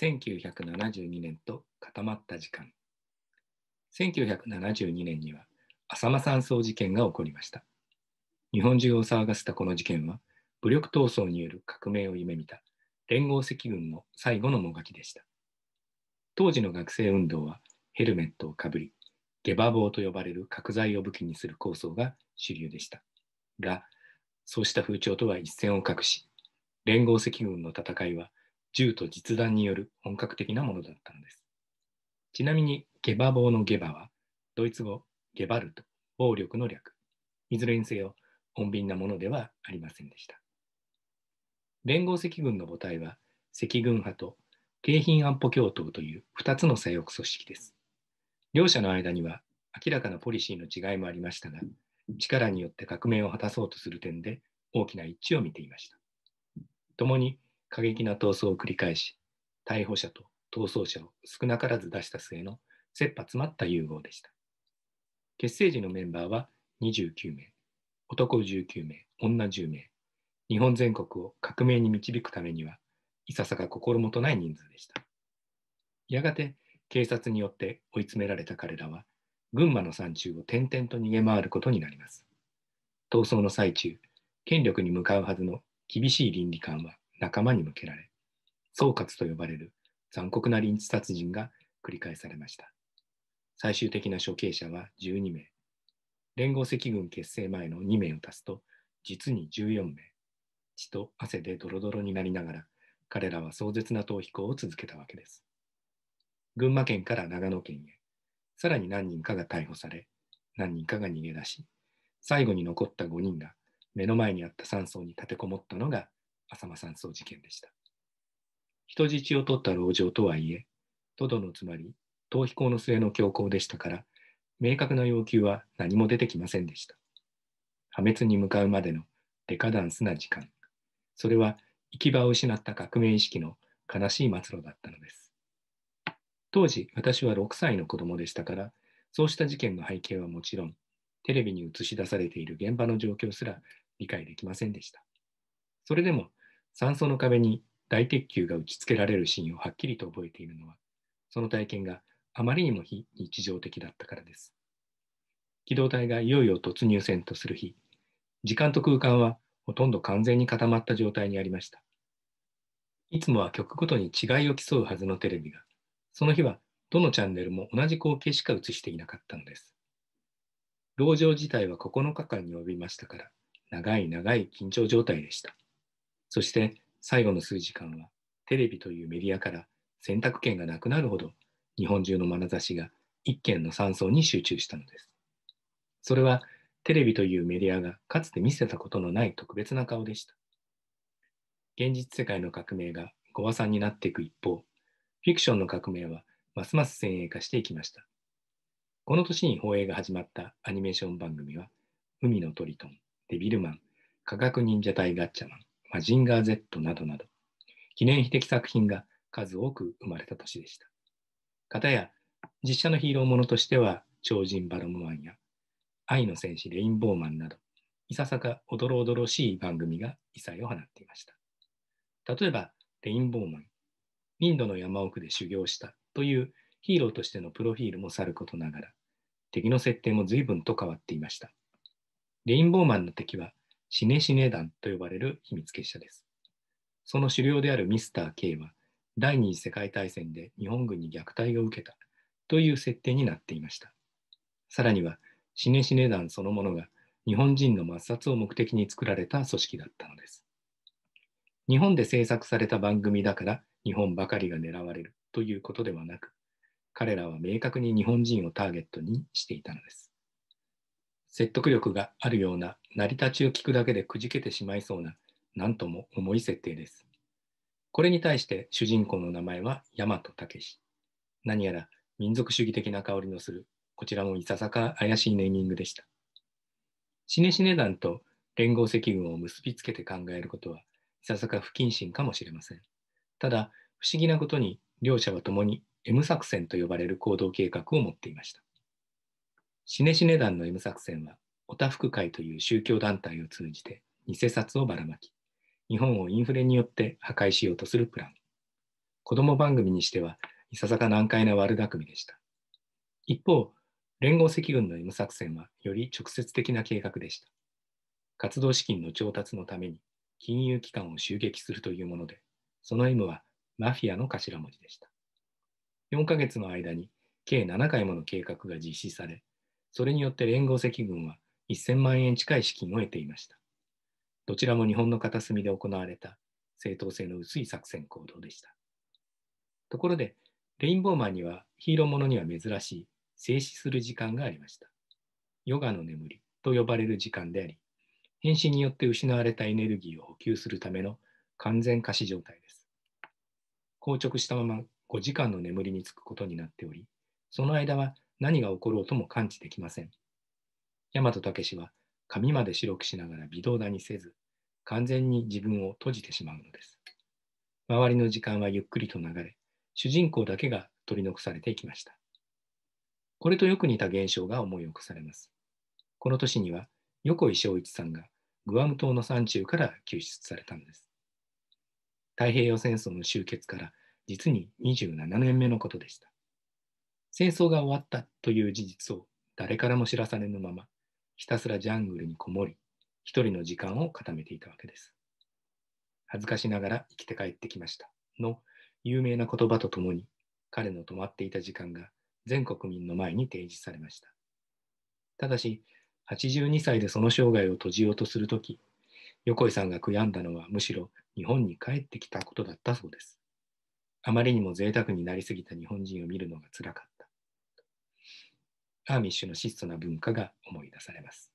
1972年と固まった時間1972年には浅間山荘事件が起こりました日本中を騒がせたこの事件は武力闘争による革命を夢見た連合赤軍の最後のもがきでした当時の学生運動はヘルメットをかぶり下馬棒と呼ばれる角材を武器にする構想が主流でしたがそうした風潮とは一線を画し連合赤軍の戦いは銃と実弾による本格的なものだったのです。ちなみに、ゲバ棒のゲバは、ドイツ語、ゲバルト、暴力の略。いずれにせよ、穏便なものではありませんでした。連合赤軍の母体は、赤軍派と京浜安保共闘という2つの左翼組織です。両者の間には明らかなポリシーの違いもありましたが、力によって革命を果たそうとする点で大きな一致を見ていました。共に過激な闘争を繰り返し、逮捕者と逃走者を少なからず出した末の切羽詰まった融合でした。結成時のメンバーは29名、男19名、女10名、日本全国を革命に導くためには、いささか心もとない人数でした。やがて警察によって追い詰められた彼らは、群馬の山中を転々と逃げ回ることになります。闘争の最中、権力に向かうはずの厳しい倫理観は仲間に向けられ、総括と呼ばれる残酷な臨時殺人が繰り返されました。最終的な処刑者は12名、連合赤軍結成前の2名を足すと、実に14名、血と汗でドロドロになりながら、彼らは壮絶な逃避行を続けたわけです。群馬県から長野県へ、さらに何人かが逮捕され、何人かが逃げ出し、最後に残った5人が目の前にあった山荘に立てこもったのが浅間山荘事件でした。人質を取った牢城とはいえ、トドのつまり、逃避行の末の強行でしたから、明確な要求は何も出てきませんでした。破滅に向かうまでのデカダンスな時間、それは行き場を失った革命意識の悲しい末路だったのです。当時、私は6歳の子供でしたから、そうした事件の背景はもちろん、テレビに映し出されている現場の状況すら理解できませんでした。それでも酸素の壁に大鉄球が打ち付けられるシーンをはっきりと覚えているのは、その体験があまりにも非日常的だったからです。機動隊がいよいよ突入戦とする日、時間と空間はほとんど完全に固まった状態にありました。いつもは曲ごとに違いを競うはずのテレビが、その日はどのチャンネルも同じ光景しか映していなかったのです。籠城自体は9日間に及びましたから、長い長い緊張状態でした。そして最後の数時間はテレビというメディアから選択権がなくなるほど日本中の眼差しが一軒の山荘に集中したのです。それはテレビというメディアがかつて見せたことのない特別な顔でした。現実世界の革命がご和んになっていく一方、フィクションの革命はますます先鋭化していきました。この年に放映が始まったアニメーション番組は、海のトリトン、デビルマン、科学忍者隊ガッチャマン、マジンガー Z などなど、記念碑的作品が数多く生まれた年でした。かたや、実写のヒーローものとしては、超人バロムマンや、愛の戦士レインボーマンなど、いささかおどろおどろしい番組が異彩を放っていました。例えば、レインボーマン、インドの山奥で修行したというヒーローとしてのプロフィールもさることながら、敵の設定も随分と変わっていました。レインボーマンの敵はシネシネ団と呼ばれる秘密結社です。その首領であるミスター K は、第二次世界大戦で日本軍に虐待を受けたという設定になっていました。さらには、シネシネ団そのものが日本人の抹殺を目的に作られた組織だったのです。日本で制作された番組だから日本ばかりが狙われるということではなく、彼らは明確に日本人をターゲットにしていたのです。説得力があるような成り立ちを聞くだけでくじけてしまいそうな何とも重い設定です。これに対して主人公の名前は大和武史。何やら民族主義的な香りのする、こちらもいささか怪しいネーミングでした。しねしね団と連合赤軍を結びつけて考えることは、いささか不謹慎かもしれません。ただ、不思議なことに両者は共に M 作戦と呼ばれる行動計画を持っていました。シネシネ団の M 作戦は、オタク会という宗教団体を通じて偽札をばらまき、日本をインフレによって破壊しようとするプラン。子供番組にしてはいささか難解な悪巧みでした。一方、連合赤軍の M 作戦はより直接的な計画でした。活動資金の調達のために金融機関を襲撃するというもので、その M はマフィアの頭文字でした。4ヶ月の間に計7回もの計画が実施され、それによって連合赤軍は1000万円近い資金を得ていました。どちらも日本の片隅で行われた正当性の薄い作戦行動でした。ところで、レインボーマンにはヒーローものには珍しい静止する時間がありました。ヨガの眠りと呼ばれる時間であり、変身によって失われたエネルギーを補給するための完全可視状態です。硬直したまま5時間の眠りにつくことになっており、その間は何が起ころうとも感知できません。大和武は髪まで白くしながら微動だにせず、完全に自分を閉じてしまうのです。周りの時間はゆっくりと流れ、主人公だけが取り残されていきました。これとよく似た現象が思い起こされます。この年には横井正一さんがグアム島の山中から救出されたんです。太平洋戦争の終結から実に27年目のことでした。戦争が終わったという事実を誰からも知らされぬまま、ひたすらジャングルにこもり、一人の時間を固めていたわけです。恥ずかしながら生きて帰ってきましたの有名な言葉とともに、彼の泊まっていた時間が全国民の前に提示されました。ただし、82歳でその生涯を閉じようとするとき、横井さんが悔やんだのはむしろ日本に帰ってきたことだったそうです。あまりにも贅沢になりすぎた日本人を見るのがつらかっアーミッシュの質素な文化が思い出されます。